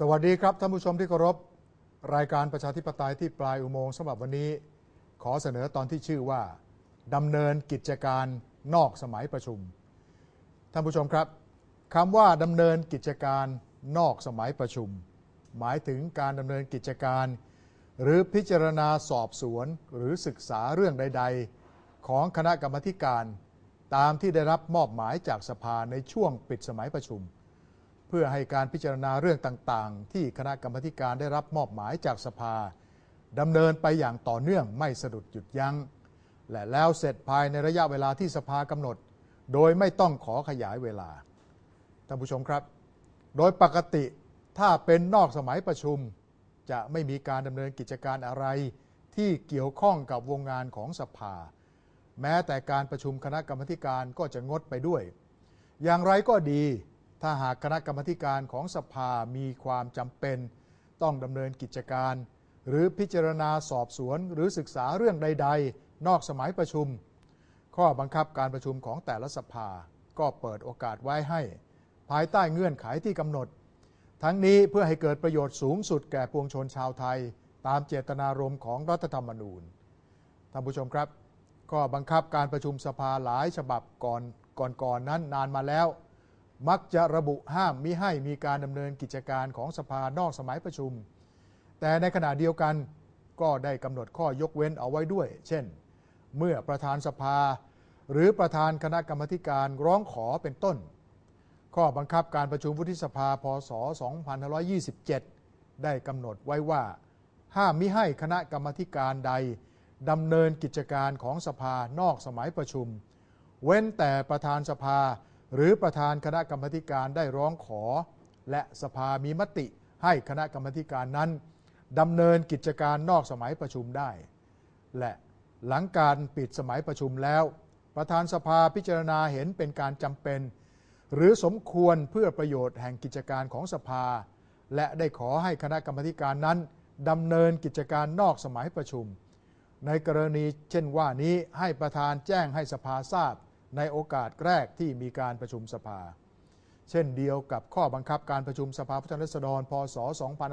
สวัสดีครับท่านผู้ชมที่เคารพรายการประชาธิปไตยที่ปลายอุโมงค์สำหรับวันนี้ ขอเสนอตอนที่ชื่อว่าดำเนินกิจการนอกสมัยประชุม ท่านผู้ชมครับคำว่าดำเนินกิจการนอกสมัยประชุม หมายถึงการดำเนินกิจการ หรือพิจารณาสอบสวนหรือศึกษาเรื่องใด ๆ ของคณะกรรมการ ตามที่ได้รับมอบหมายจากสภาในช่วงปิดสมัยประชุมเพื่อให้การพิจารณาเรื่องต่างๆ ที่คณะกรรมการได้รับมอบหมายจากสภาดำเนินไปอย่างต่อเนื่องไม่สะดุดหยุดยัง้ง และแล้วเสร็จภายในระยะเวลาที่สภากำหนด โดยไม่ต้องขอขยายเวลาท่านผู้ชมครับ โดยปกติถ้าเป็นนอกสมัยประชุม จะไม่มีการดำเนินกิจการอะไร ที่เกี่ยวข้องกับวงงานของสภา แม้แต่การประชุมคณะกรรมการก็จะงดไปด้วย อย่างไรก็ดีถ้าหากคณะกรรมการของสภามีความจำเป็น ต้องดำเนินกิจการ หรือพิจารณาสอบสวนหรือศึกษาเรื่องใด ๆ นอกสมัยประชุม ข้อบังคับการประชุมของแต่ละสภาก็เปิดโอกาสไว้ให้ ภายใต้เงื่อนไขที่กำหนด ทั้งนี้เพื่อให้เกิดประโยชน์สูงสุดแก่ปวงชนชาวไทย ตามเจตนารมณ์ของรัฐธรรมนูญท่านผู้ชมครับข้อบังคับการประชุมสภาหลายฉบับก่อนก่อนๆนนั้นนานมาแล้วมักจะระบุห้ามมิให้มีการดำเนินกิจการของสภานอกสมัยประชุม แต่ในขณะเดียวกันก็ได้กำหนดข้อยกเว้นเอาไว้ด้วย เช่น เมื่อประธานสภา หรือประธานคณะกรรมการร้องขอเป็นต้น ข้อบังคับการประชุมวุฒิสภาพศ 2527 ได้กำหนดไว้ว่า ห้ามมิให้คณะกรรมการใดดำเนินกิจการของสภานอกสมัยประชุม เว้นแต่ประธานสภาหรือประธานคณะกรรมการได้ร้องขอ และสภามีมติให้คณะกรรมการนั้นดำเนินกิจการนอกสมัยประชุมได้ และหลังการปิดสมัยประชุมแล้ว ประธานสภาพิจารณาเห็นเป็นการจำเป็น หรือสมควรเพื่อประโยชน์แห่งกิจการของสภา และได้ขอให้คณะกรรมการนั้นดำเนินกิจการนอกสมัยประชุม ในกรณีเช่นว่านี้ให้ประธานแจ้งให้สภาทราบในโอกาสแรก ที่มีการประชุมสภา เช่นเดียวกับข้อบังคับการประชุมสภาผู้แทนราษฎรพศ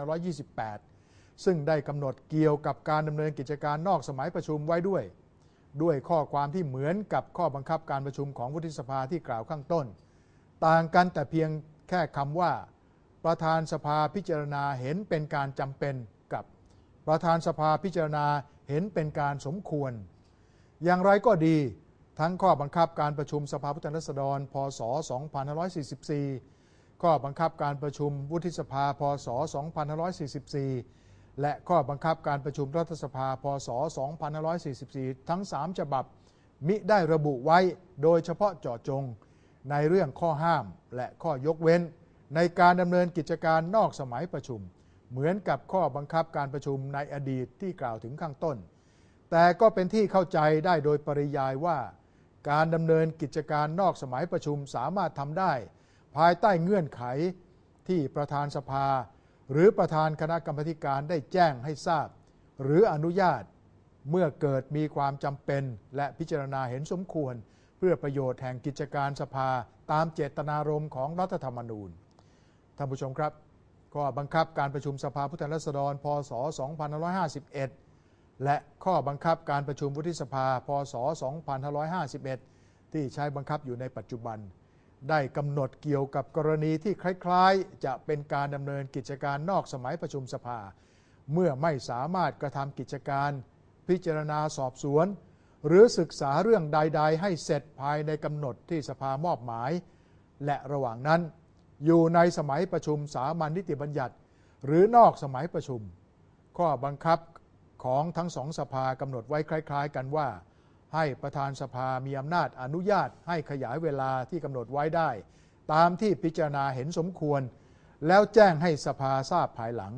2528 ซึ่งได้กำหนดเกี่ยวกับการดำเนินกิจการนอกสมัยประชุมไว้ด้วย ด้วยข้อความที่เหมือนกับข้อบังคับการประชุมของวุฒิสภาที่กล่าวข้างต้น ต่างกันแต่เพียงแค่คำว่า ประธานสภาพิจารณาเห็นเป็นการจำเป็นกับประธานสภาพิจารณาเห็นเป็นการสมควร อย่างไรก็ดีทั้งข้อบังคับการประชุมสภาผู้แทนราษฎรพศ2544 ข้อบังคับการประชุมวุฒิสภา พศ2544 และข้อบังคับการประชุมรัฐสภาพศ2544 ทั้ง3ฉบับมิได้ระบุไว้โดยเฉพาะเจาะจงในเรื่องข้อห้ามและข้อยกเว้น ในการดำเนินกิจการนอกสมัยประชุม เหมือนกับข้อบังคับการประชุมในอดีตที่กล่าวถึงข้างต้น แต่ก็เป็นที่เข้าใจได้โดยปริยายว่าการดำเนินกิจการนอกสมัยประชุมสามารถทำได้ ภายใต้เงื่อนไขที่ประธานสภาหรือประธานคณะกรรมการได้แจ้งให้ทราบหรืออนุญาตเมื่อเกิดมีความจำเป็นและพิจารณาเห็นสมควร เพื่อประโยชน์แห่งกิจการสภาตามเจตนารมณ์ของรัฐธรรมนูญท่านผู้ชมครับข้อบังคับการประชุมสภาผู้แทนราษฎรพศ2551และข้อบังคับการประชุมวุฒิสภา พศ 2551 ที่ใช้บังคับอยู่ในปัจจุบัน ได้กำหนดเกี่ยวกับกรณีที่คล้ายๆ จะเป็นการดำเนินกิจการนอกสมัยประชุมสภา เมื่อไม่สามารถกระทำกิจการ พิจารณาสอบสวน หรือศึกษาเรื่องใดๆ ให้เสร็จภายในกำหนดที่สภามอบหมาย และระหว่างนั้นอยู่ในสมัยประชุมสามัญนิติบัญญัติ หรือนอกสมัยประชุม ข้อบังคับของทั้งสองสภากำหนดไว้คล้าย ๆ กันว่า ให้ประธานสภามีอำนาจอนุญาตให้ขยายเวลาที่กำหนดไว้ได้ ตามที่พิจารณาเห็นสมควร แล้วแจ้งให้สภาทราบภายหลัง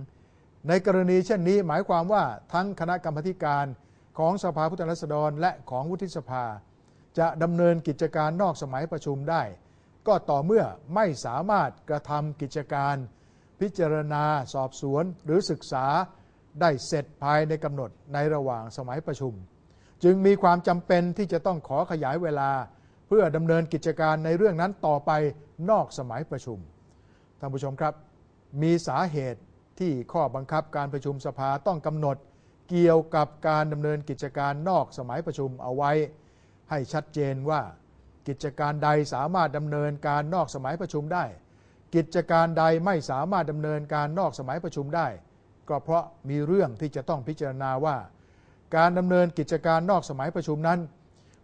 ในกรณีเช่นนี้หมายความว่าทั้งคณะกรรมการของสภาผู้แทนราษฎรและของวุฒิสภา จะดำเนินกิจการนอกสมัยประชุมได้ ก็ต่อเมื่อไม่สามารถกระทำกิจการ พิจารณาสอบสวนหรือศึกษาได้เสร็จภายในกำหนดในระหว่างสมัยประชุม จึงมีความจำเป็นที่จะต้องขอขยายเวลาเพื่อดำเนินกิจการในเรื่องนั้นต่อไปนอกสมัยประชุมท่านผู้ชมครับ มีสาเหตุที่ข้อบังคับการประชุมสภาต้องกำหนดเกี่ยวกับการดำเนินกิจการนอกสมัยประชุมเอาไว้ ให้ชัดเจนว่า กิจการใดสามารถดำเนินการนอกสมัยประชุมได้ กิจการใดไม่สามารถดำเนินการนอกสมัยประชุมได้ก็เพราะมีเรื่องที่จะต้องพิจารณาว่า การดำเนินกิจการนอกสมัยประชุมนั้น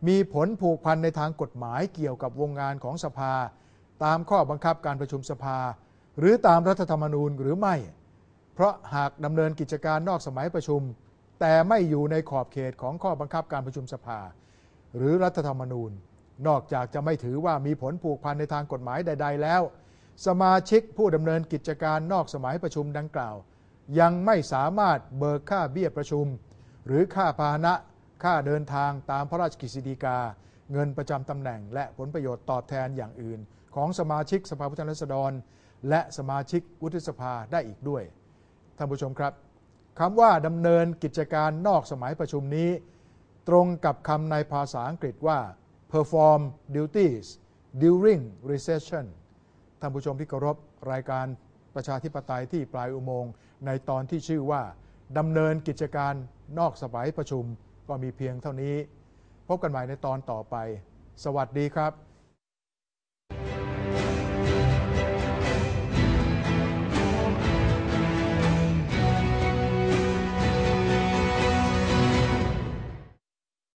มีผลผูกพันในทางกฎหมาย เกี่ยวกับวงงานของสภา ตามข้อบังคับการประชุมสภา หรือตามรัฐธรรมนูญหรือไม่ เพราะหากดำเนินกิจการนอกสมัยประชุม แต่ไม่อยู่ในขอบเขตของข้อบังคับการประชุมสภา หรือรัฐธรรมนูญ นอกจากจะไม่ถือว่ามีผลผูกพันในทางกฎหมายใด ๆ แล้ว สมาชิกผู้ดำเนินกิจการนอกสมัยประชุมดังกล่าวยังไม่สามารถเบิกค่าเบี้ยประชุม หรือค่าพาหนะ ค่าเดินทางตามพระราชกฤษฎีกาเงินประจำตำแหน่ง และผลประโยชน์ตอบแทนอย่างอื่น ของสมาชิกสภาผู้แทนราษฎร และสมาชิกวุฒิสภาได้อีกด้วย ท่านผู้ชมครับคำว่าดำเนินกิจการนอกสมัยประชุมนี้ ตรงกับคำในภาษาอังกฤษว่า perform duties during recession ท่านผู้ชมที่เคารพรายการประชาธิปไตยที่ปลายอุโมงค์ในตอนที่ชื่อว่าดำเนินกิจการนอกสมัยประชุมก็มีเพียงเท่านี้ พบกันใหม่ในตอนต่อไป สวัสดีครับ